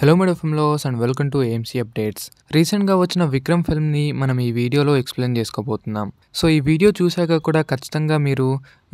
hello madam ఫిమ్లోస్ and welcome to AMC updates రీసెంట్గా వచ్చిన విక్రమ్ ఫిల్మ్ని మనం ఈ వీడియోలో ఎక్స్ప్లెయిన్ చేసుకోబోతున్నాం సో ఈ వీడియో చూశాక కూడా ఖచ్చితంగా మీరు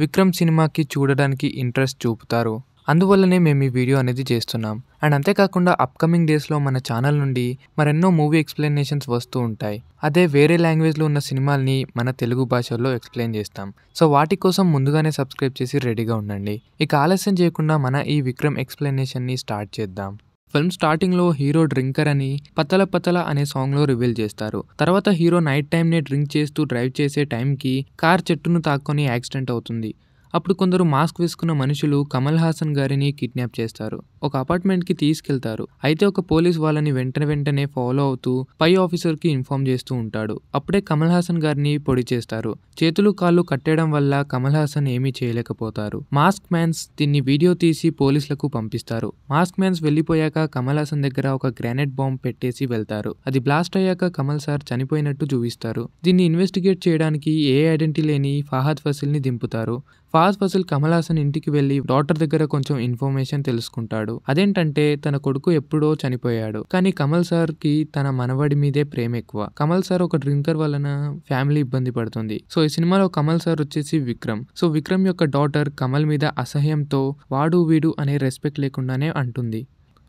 విక్రమ్ సినిమాకి చూడడానికి ఇంట్రెస్ట్ చూపుతారు అందువల్లనే మేము ఈ వీడియో అనేది చేస్తున్నాం అండ్ అంతేకాకుండా అప్కమింగ్ డేస్లో మన ఛానల్ నుండి మరెన్నో మూవీ ఎక్స్ప్లెనేషన్స్ వస్తూ ఉంటాయి అదే వేరే లాంగ్వేజ్లో ఉన్న సినిమాల్ని మన తెలుగు భాషల్లో ఎక్స్ప్లెయిన్ చేస్తాం సో వాటి కోసం ముందుగానే సబ్స్క్రైబ్ చేసి రెడీగా ఉండండి ఇక ఆలస్యం చేయకుండా మన ఈ విక్రమ్ ఎక్స్ప్లెనేషన్ని స్టార్ట్ చేద్దాం ఫిల్మ్ స్టార్టింగ్ లో హీరో డ్రింకర్ అని పత్తల పతల అనే సాంగ్ లో రివీల్ చేస్తారు తర్వాత హీరో నైట్ టైం నే డ్రింక్ చేస్తూ డ్రైవ్ చేసే టైం కి కార్ చెట్టును తాక్కొని యాక్సిడెంట్ అవుతుంది అప్పుడు కొందరు మాస్క్ వేసుకున్న మనుషులు కమల్ హాసన్ గారిని కిడ్నాప్ చేస్తారు ఒక అపార్ట్మెంట్కి తీసుకెళ్తారు అయితే ఒక పోలీస్ వాళ్ళని వెంట వెంటనే ఫాలో అవుతూ పై ఆఫీసర్కి ఇన్ఫార్మ్ చేస్తూ ఉంటాడు అప్పుడే కమల్ హాసన్ గారిని పొడి చేస్తారు చేతులు కాళ్ళు కట్టేయడం వల్ల కమల్ హాసన్ ఏమీ చేయలేకపోతారు మాస్క్ మ్యాన్స్ దీన్ని వీడియో తీసి పోలీసులకు పంపిస్తారు మాస్క్ మ్యాన్స్ వెళ్ళిపోయాక కమల్ హాసన్ దగ్గర ఒక గ్రానైట్ బాంబ్ పెట్టేసి వెళ్తారు అది బ్లాస్ట్ అయ్యాక కమల్ సార్ చనిపోయినట్టు చూపిస్తారు దీన్ని ఇన్వెస్టిగేట్ చేయడానికి ఏ ఐడెంటిటీ లేని ఫహాద్ ఫసిల్ని దింపుతారు ఫాజ్ ఫజల్ కమల్ హాసన్ ఇంటికి వెళ్ళి డాటర్ దగ్గర కొంచెం ఇన్ఫర్మేషన్ తెలుసుకుంటాడు అదేంటంటే తన కొడుకు ఎప్పుడో చనిపోయాడు కానీ కమల్ సార్ కి తన మనవడి మీదే ప్రేమ ఎక్కువ కమల్ సార్ ఒక డ్రింకర్ వలన ఫ్యామిలీ ఇబ్బంది పడుతుంది సో ఈ సినిమాలో కమల్ సార్ వచ్చేసి విక్రమ్ సో విక్రమ్ యొక్క డాటర్ కమల్ మీద అసహ్యంతో వాడు వీడు అనే రెస్పెక్ట్ లేకుండానే అంటుంది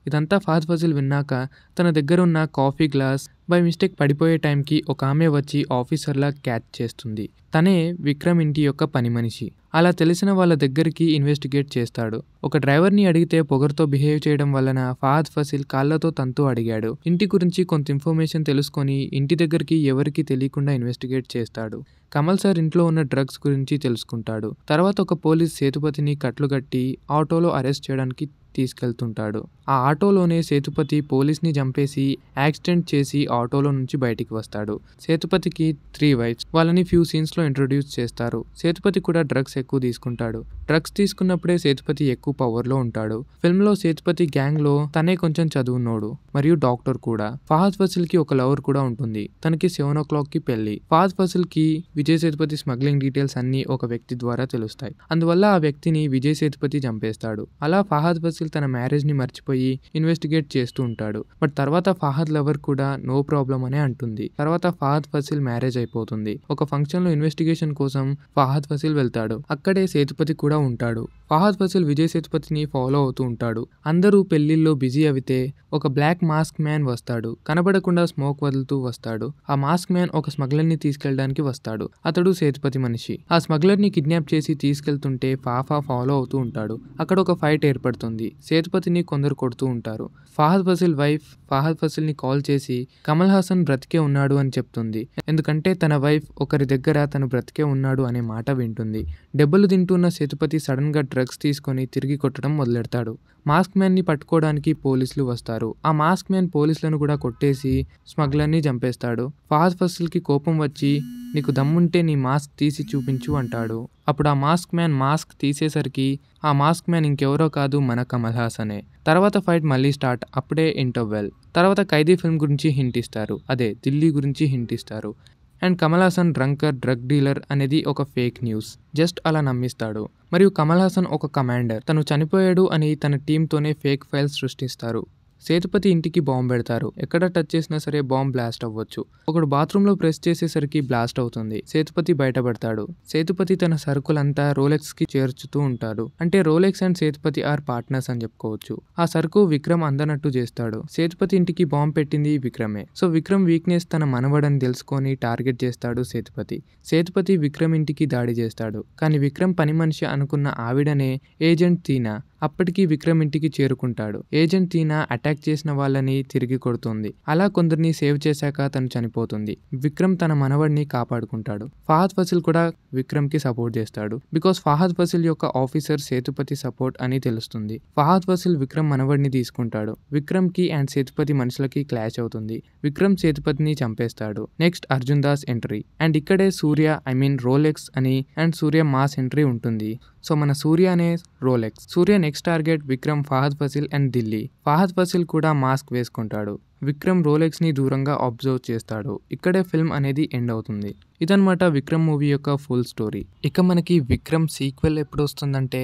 ఇదంతా ఫాజ్ ఫజిల్ విన్నాక తన దగ్గర ఉన్న కాఫీ గ్లాస్ బై మిస్టేక్ పడిపోయే టైంకి ఒక ఆమె వచ్చి ఆఫీసర్లా క్యాచ్ చేస్తుంది తనే విక్రమ్ ఇంటి యొక్క పని మనిషి అలా తెలిసిన వాళ్ళ దగ్గరికి ఇన్వెస్టిగేట్ చేస్తాడు ఒక డ్రైవర్ని అడిగితే పొగరుతో బిహేవ్ చేయడం వలన ఫహద్ ఫసిల్ కాళ్లతో తంతు అడిగాడు ఇంటి గురించి కొంత ఇన్ఫర్మేషన్ తెలుసుకొని ఇంటి దగ్గరికి ఎవరికి తెలియకుండా ఇన్వెస్టిగేట్ చేస్తాడు కమల్ సార్ ఇంట్లో ఉన్న డ్రగ్స్ గురించి తెలుసుకుంటాడు తర్వాత ఒక పోలీస్ సేతుపతిని కట్టి ఆటోలో అరెస్ట్ చేయడానికి తీసుకెళ్తుంటాడు ఆ ఆటోలోనే సేతుపతి పోలీస్ని చంపేసి యాక్సిడెంట్ చేసి ఆటోలో నుంచి బయటికి వస్తాడు సేతుపతికి త్రీ వైఫ్స్ వాళ్ళని ఫ్యూ సీన్స్లో ఇంట్రొడ్యూస్ చేస్తారు సేతుపతి కూడా డ్రగ్స్ ఎక్కువ తీసుకుంటాడు డ్రగ్స్ తీసుకున్నప్పుడే సేతుపతి ఎక్కువ పవర్లో ఉంటాడు ఫిల్మ్లో సేతుపతి గ్యాంగ్లో తనే కొంచెం చదువున్నాడు మరియు డాక్టర్ కూడా ఫహాద్ ఫసిల్కి ఒక లవర్ కూడా ఉంటుంది తనకి సెవెన్ ఓ క్లాక్కి పెళ్లి ఫహాద్ ఫసిల్కి విజయ్ సేతుపతి స్మగ్లింగ్ డీటెయిల్స్ అన్నీ ఒక వ్యక్తి ద్వారా తెలుస్తాయి అందువల్ల ఆ వ్యక్తిని విజయ్ సేతుపతి చంపేస్తాడు అలా ఫహాద్ ఫసిల్ అసలు తన మ్యారేజ్ని మర్చిపోయి ఇన్వెస్టిగేట్ చేస్తూ ఉంటాడు బట్ తర్వాత ఫహద్ లవర్ కూడా నో ప్రాబ్లం అనే అంటుంది తర్వాత ఫహద్ ఫసిల్ మ్యారేజ్ అయిపోతుంది ఒక ఫంక్షన్ లో ఇన్వెస్టిగేషన్ కోసం ఫహద్ ఫసిల్ వెళ్తాడు అక్కడే సేతుపతి కూడా ఉంటాడు ఫహద్ ఫసిల్ విజయ్ సేతుపతిని ఫాలో అవుతూ ఉంటాడు అందరూ పెళ్లిల్లో బిజీ అవితే ఒక బ్లాక్ మాస్క్ మ్యాన్ వస్తాడు కనబడకుండా స్మోక్ వదులుతూ వస్తాడు ఆ మాస్క్ మ్యాన్ ఒక స్మగ్లర్ ని తీసుకెళ్ళడానికి వస్తాడు అతడు సేతుపతి మనిషి ఆ స్మగ్లర్ ని కిడ్నాప్ చేసి తీసుకెళ్తుంటే ఫాఫా ఫాలో అవుతూ ఉంటాడు అక్కడ ఒక ఫైట్ ఏర్పడుతుంది సేతుపతిని కొందరు కొడుతూ ఉంటారు ఫహద్ ఫసిల్ వైఫ్ ఫహద్ ఫసిల్ని కాల్ చేసి కమల్ హాసన్ బ్రతికే ఉన్నాడు అని చెప్తుంది ఎందుకంటే తన వైఫ్ ఒకరి దగ్గర తను బ్రతికే ఉన్నాడు అనే మాట వింటుంది డెబ్బలు తింటున్న సేతుపతి సడన్గా డ్రగ్స్ తీసుకొని తిరిగి కొట్టడం మొదలెడతాడు మాస్క్ మ్యాన్ని పట్టుకోవడానికి పోలీసులు వస్తారు ఆ మాస్క్ మ్యాన్ పోలీసులను కూడా కొట్టేసి స్మగ్లర్ని చంపేస్తాడు ఫహద్ ఫసిల్కి కోపం వచ్చి నీకు దమ్ముంటే నీ మాస్క్ తీసి చూపించు అంటాడు అప్పుడు ఆ మాస్క్ మ్యాన్ మాస్క్ తీసేసరికి ఆ మాస్క్ మ్యాన్ ఇంకెవరో కాదు మన కమల్ హాసనే తర్వాత ఫైట్ మళ్ళీ స్టార్ట్ అప్పుడే ఇంటర్వెల్ తర్వాత ఖైదీ ఫిల్మ్ గురించి హింట్ ఇస్తారు అదే ఢిల్లీ గురించి హింట్ ఇస్తారు and Kamal Haasan drunker drug dealer అనేది ఒక ఫేక్ న్యూస్ జస్ట్ అలా నమ్మిస్తాడు మరియు కమల్ హాసన్ ఒక కమాండర్ తను చనిపోయాడు అని తన టీంతోనే ఫేక్ ఫైల్స్ సృష్టిస్తారు సేతుపతి ఇంటికి బాంబు పెడతారు ఎక్కడ టచ్ చేసినా సరే బాంబు బ్లాస్ట్ అవ్వచ్చు ఒకడు బాత్రూంలో ప్రెస్ చేసేసరికి బ్లాస్ట్ అవుతుంది సేతుపతి బయటపడతాడు సేతుపతి తన సరుకులంతా రోలెక్స్ కి చేర్చుతూ ఉంటాడు అంటే Rolex and Sethupathi are partners అని చెప్పుకోవచ్చు ఆ సరుకు విక్రమ్ అందనట్టు చేస్తాడు సేతుపతి ఇంటికి బాంబు పెట్టింది విక్రమే సో విక్రమ్ వీక్నెస్ తన మనవడని తెలుసుకొని టార్గెట్ చేస్తాడు సేతుపతి సేతుపతి విక్రమ్ ఇంటికి దాడి చేస్తాడు కానీ విక్రమ్ పని మనిషి అనుకున్న ఆవిడనే ఏజెంట్ తీనా అప్పటికి విక్రమ్ ఇంటికి చేరుకుంటాడు ఏజెంట్ తీనా అటాక్ అటాక్ చేసిన వాళ్ళని తిరిగి కొడుతుంది అలా కొందరిని సేవ్ చేశాక తను చనిపోతుంది విక్రమ్ తన మనవడిని కాపాడుకుంటాడు ఫహద్ ఫసిల్ కూడా విక్రమ్ కి సపోర్ట్ చేస్తాడు బికాస్ ఫహద్ ఫసిల్ యొక్క ఆఫీసర్ సేతుపతి సపోర్ట్ అని తెలుస్తుంది ఫహద్ ఫసిల్ విక్రమ్ మనవడిని తీసుకుంటాడు విక్రమ్ కి అండ్ సేతుపతి మనుషులకి క్లాష్ అవుతుంది విక్రమ్ సేతుపతిని చంపేస్తాడు next Arjun Das entry and ఇక్కడే సూర్య ఐ మీన్ రోలెక్స్ అని అండ్ సూర్య మాస్ ఎంట్రీ ఉంటుంది సో మన సూర్య అనే Rolex Suriya next target Vikram Fahadh Faasil and Delhi Fahadh Faasil కూడా మాస్క్ వేసుకుంటాడు విక్రమ్ రోలెక్స్ ని దూరంగా అబ్జర్వ్ చేస్తాడు ఇక్కడే ఫిల్మ్ అనేది ఎండ్ అవుతుంది ఇదనమాట విక్రమ్ మూవీ యొక్క ఫుల్ స్టోరీ ఇక మనకి విక్రమ్ సీక్వెల్ ఎప్పుడు వస్తుందంటే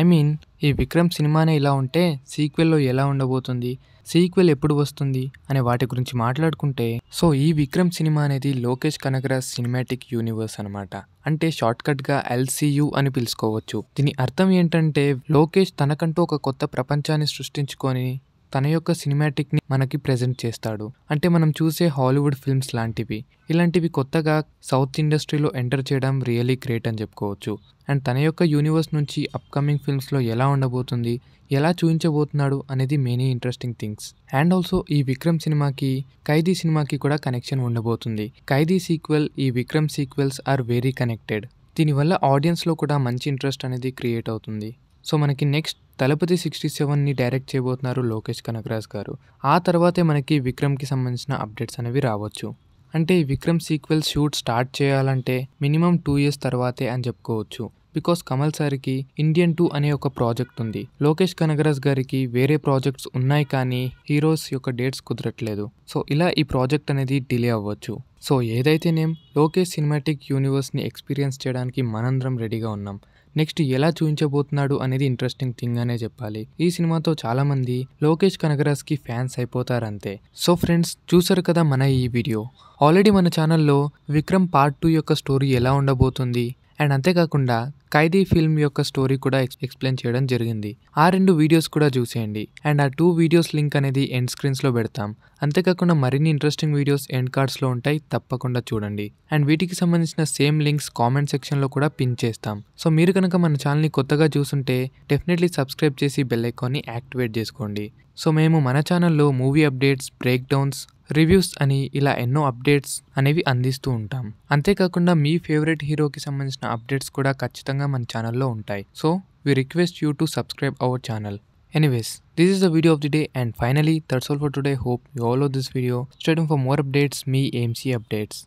ఐ మీన్ ఈ విక్రమ్ సినిమానే ఇలా ఉంటే సీక్వెల్లో ఎలా ఉండబోతుంది సీక్వెల్ ఎప్పుడు వస్తుంది అనే వాటి గురించి మాట్లాడుకుంటే సో ఈ విక్రమ్ సినిమా అనేది లోకేష్ కనకరాజ్ సినిమాటిక్ యూనివర్స్ అనమాట అంటే షార్ట్ కట్ గా ఎల్సియు అని పిలుచుకోవచ్చు దీని అర్థం ఏంటంటే లోకేష్ తనకంటూ ఒక కొత్త ప్రపంచాన్ని సృష్టించుకొని తన యొక్క సినిమాటిక్ని మనకి ప్రజెంట్ చేస్తాడు అంటే మనం చూసే హాలీవుడ్ ఫిల్మ్స్ లాంటివి ఇలాంటివి కొత్తగా సౌత్ ఇండస్ట్రీలో ఎంటర్ చేయడం రియలీ గ్రేట్ అని చెప్పుకోవచ్చు అండ్ తన యొక్క యూనివర్స్ నుంచి అప్కమింగ్ ఫిల్మ్స్లో ఎలా ఉండబోతుంది ఎలా చూపించబోతున్నాడు అనేది many interesting things and also ఈ విక్రమ్ సినిమాకి ఖైదీ సినిమాకి కూడా కనెక్షన్ ఉండబోతుంది ఖైదీ సీక్వెల్ ఈ Vikram sequels are very connected దీనివల్ల ఆడియన్స్లో కూడా మంచి ఇంట్రెస్ట్ అనేది క్రియేట్ అవుతుంది సో మనకి నెక్స్ట్ తలపతి సిక్స్టీ సెవెన్ని డైరెక్ట్ చేయబోతున్నారు లోకేష్ కనకరాజ్ గారు ఆ తర్వాతే మనకి విక్రమ్కి సంబంధించిన అప్డేట్స్ అనేవి రావచ్చు అంటే విక్రమ్ సీక్వెల్ షూట్ స్టార్ట్ చేయాలంటే మినిమం టూ ఇయర్స్ తర్వాతే అని చెప్పుకోవచ్చు బికాస్ కమల్ సార్కి ఇండియన్ టూ అనే ఒక ప్రాజెక్ట్ ఉంది లోకేష్ కనగరాజ్ గారికి వేరే ప్రాజెక్ట్స్ ఉన్నాయి కానీ హీరోస్ యొక్క డేట్స్ కుదరట్లేదు సో ఇలా ఈ ప్రాజెక్ట్ అనేది డిలే అవ్వచ్చు సో ఏదైతేనేం లోకేష్ సినిమాటిక్ యూనివర్స్ని ఎక్స్పీరియన్స్ చేయడానికి మనందరం రెడీగా ఉన్నాం నెక్స్ట్ ఎలా చూపించబోతున్నాడు అనేది ఇంట్రెస్టింగ్ థింగ్ అనే చెప్పాలి ఈ సినిమాతో చాలా మంది లోకేష్ కనకరాజ్ కి ఫ్యాన్స్ అయిపోతారంతే సో ఫ్రెండ్స్ చూసారు కదా మన ఈ వీడియో ఆల్రెడీ మన ఛానల్లో విక్రమ్ పార్ట్ టూ యొక్క స్టోరీ ఎలా ఉండబోతుంది అండ్ అంతేకాకుండా ఖైదీ ఫిల్మ్ యొక్క స్టోరీ కూడా ఎక్స్ప్లెయిన్ చేయడం జరిగింది ఆ రెండు వీడియోస్ కూడా చూసేయండి అండ్ ఆ టూ వీడియోస్ లింక్ అనేది ఎండ్ స్క్రీన్స్లో పెడతాం అంతేకాకుండా మరిన్ని ఇంట్రెస్టింగ్ వీడియోస్ ఎండ్ కార్డ్స్లో ఉంటాయి తప్పకుండా చూడండి అండ్ వీటికి సంబంధించిన సేమ్ లింక్స్ కామెంట్ సెక్షన్లో కూడా పిన్ చేస్తాం సో మీరు కనుక మన ఛానల్ని కొత్తగా చూసుంటే డెఫినెట్లీ సబ్స్క్రైబ్ చేసి బెల్ ఐకాన్ని యాక్టివేట్ చేసుకోండి సో మేము మన ఛానల్లో మూవీ అప్డేట్స్ బ్రేక్డౌన్స్ రివ్యూస్ అని ఇలా ఎన్నో అప్డేట్స్ అనేవి అందిస్తూ ఉంటాం అంతేకాకుండా మీ ఫేవరెట్ హీరోకి సంబంధించిన అప్డేట్స్ కూడా ఖచ్చితంగా మన ఛానల్లో ఉంటాయి so we request you to subscribe our channel anyways this is the video of the day and finally that's all for today hope you all of this video stating for more updates మీ AMC updates